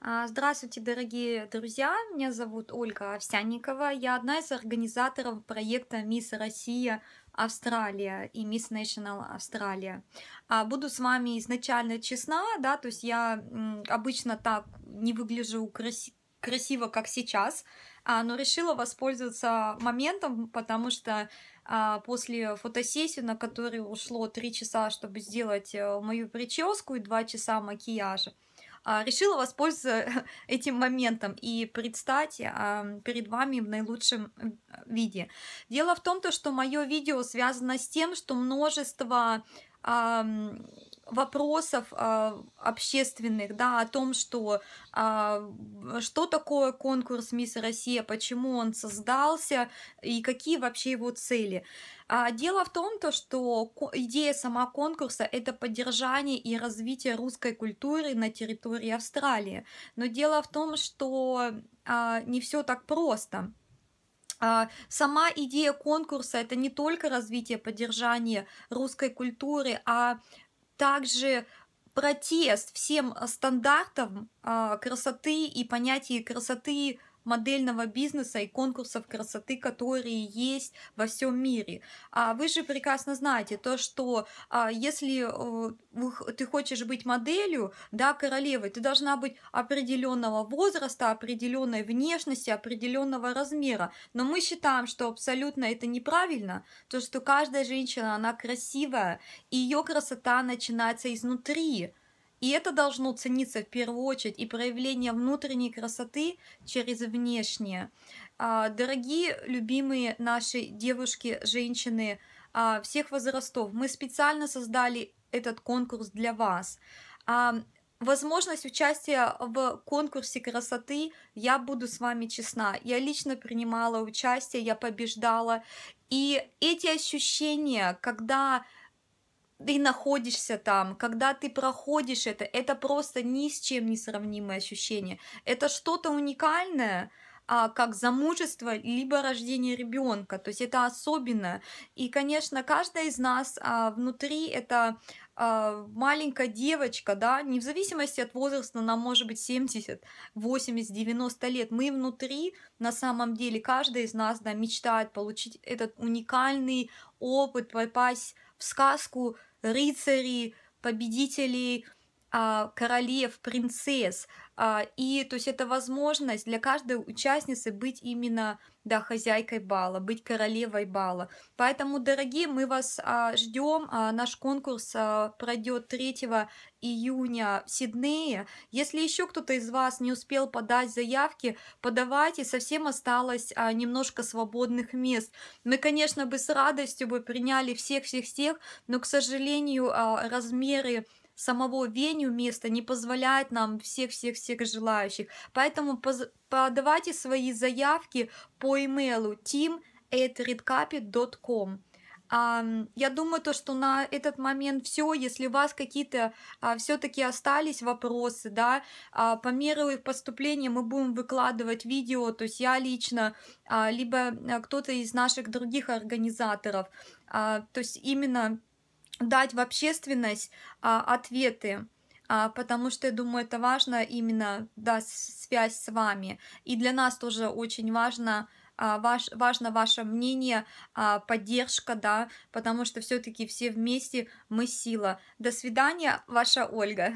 А, здравствуйте, дорогие друзья! Меня зовут Ольга Овсянникова. Я одна из организаторов проекта «Мисс Россия Австралия» и «Мисс National Австралия». А, буду с вами изначально честна, да, то есть я обычно так не выгляжу краси красиво, как сейчас, а, но решила воспользоваться моментом, потому что после фотосессии, на которую ушло 3 часа, чтобы сделать э, мою прическу и 2 часа макияжа, а, решила воспользоваться этим моментом и предстать а, перед вами в наилучшем виде. Дело в том, то, что мое видео связано с тем, что множество вопросов а, общественных, да, о том, что а, что такое конкурс Мисс Россия, почему он создался и какие вообще его цели. А, дело в том, то, что идея сама конкурса – это поддержание и развитие русской культуры на территории Австралии. Но дело в том, что а, не все так просто. А, сама идея конкурса это не только развитие, поддержание русской культуры, а также протест всем э, стандартам а, красоты и понятий красоты модельного бизнеса и конкурсов красоты, которые есть во всем мире. А вы же прекрасно знаете то, что а, если а, ты хочешь быть моделью, да, королевой, ты должна быть определенного возраста, определенной внешности, определенного размера. Но мы считаем, что абсолютно это неправильно, то, что каждая женщина, она красивая, и ее красота начинается изнутри. И это должно цениться в первую очередь и проявление внутренней красоты через внешнее. А, дорогие, любимые наши девушки, женщины а, всех возрастов, мы специально создали этот конкурс для вас. А, возможность участия в конкурсе красоты, я буду с вами честна, я лично принимала участие, я побеждала, и эти ощущения, когда ты находишься там, когда ты проходишь это, это просто ни с чем не сравнимое ощущение. Это что-то уникальное, а, как замужество, либо рождение ребенка. То есть это особенно. И, конечно, каждая из нас а, внутри это а, маленькая девочка, да, не в зависимости от возраста, нам может быть 70, 80, 90 лет. Мы внутри, на самом деле, каждая из нас да, мечтает получить этот уникальный опыт, попасть в сказку Рыцари, победителей а, королев, принцесс. А, и то есть это возможность для каждой участницы быть именно да, хозяйкой бала, быть королевой бала. Поэтому, дорогие, мы вас а, ждем. Наш конкурс пройдет 3 июня в Сиднее. Если еще кто-то из вас не успел подать заявки, подавайте, совсем осталось а, немножко свободных мест. Мы, конечно, бы с радостью бы приняли всех-всех-всех, но, к сожалению, а, размеры самого веню места не позволяет нам всех-всех-всех желающих. Поэтому подавайте свои заявки по имейлу team@redcapit.com. Я думаю, то, что на этот момент все. Если у вас какие-то а, все-таки остались вопросы, да, а, по мере их поступления мы будем выкладывать видео, то есть я лично, а, либо кто-то из наших других организаторов. То есть именно дать в общественность а, ответы, а, потому что, я думаю, это важно именно, да, связь с вами. И для нас тоже очень важно а, ваш, важно ваше мнение, а, поддержка, да, потому что все-таки все вместе мы сила. До свидания, ваша Ольга.